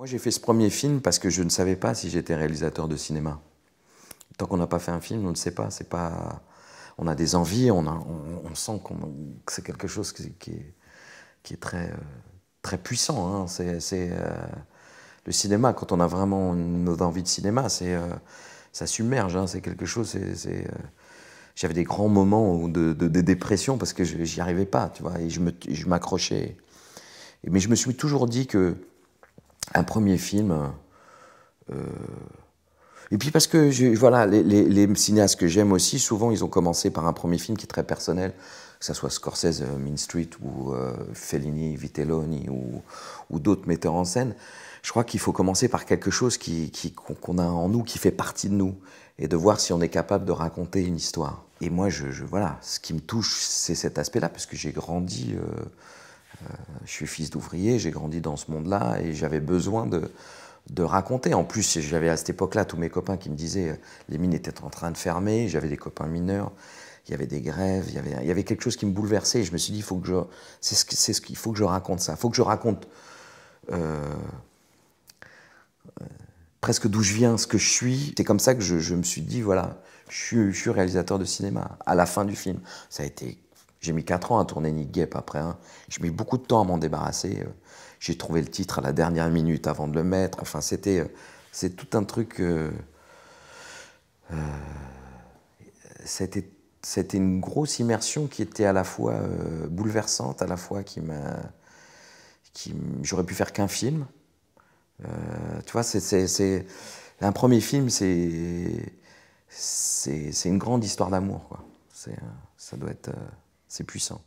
Moi, j'ai fait ce premier film parce que je ne savais pas si j'étais réalisateur de cinéma. Tant qu'on n'a pas fait un film, on ne sait pas. C'est pas. On a des envies, on, on, sent que c'est quelque chose qui, est, qui, est, très, euh, très puissant. Hein. C'est euh, le cinéma. Quand on a vraiment nos envies de cinéma, c'est euh, ça submerge. Hein. C'est quelque chose. J'avais des grands moments de, de, de dépression parce que j'y arrivais pas, tu vois, et je m'accrochais. Je mais je me suis toujours dit que un premier film. Euh, et puis parce que, voilà, les, cinéastes que j'aime aussi, souvent, ils ont commencé par un premier film qui est très personnel, que ce soit Scorsese, euh, Mean Street, ou euh, Fellini, Vitelloni, ou, d'autres metteurs en scène. Je crois qu'il faut commencer par quelque chose qui, qu'on a en nous, qui fait partie de nous, et de voir si on est capable de raconter une histoire. Et moi, je, voilà, ce qui me touche, c'est cet aspect-là, parce que j'ai grandi... Euh, je suis fils d'ouvrier, j'ai grandi dans ce monde-là et j'avais besoin de, raconter. En plus, j'avais à cette époque-là tous mes copains qui me disaient euh, les mines étaient en train de fermer, j'avais des copains mineurs, il y avait des grèves, il y avait, quelque chose qui me bouleversait. Et je me suis dit, faut que je, qu'il faut que je raconte ça, il faut que je raconte euh, presque d'où je viens, ce que je suis. C'est comme ça que je, me suis dit, voilà, je, je suis réalisateur de cinéma à la fin du film. Ça a été j'ai mis 4 ans à tourner Nick Gap après. Hein. J'ai mis beaucoup de temps à m'en débarrasser. Euh. J'ai trouvé le titre à la dernière minute avant de le mettre. Enfin, c'était. Euh, c'est tout un truc. Euh, c'était c'était une grosse immersion qui était à la fois bouleversante, à la fois qui m'a. j'aurais pu faire qu'un film. tu vois, c'est, un premier film, c'est, c'est, une grande histoire d'amour. Quoi. ça doit être. C'est puissant.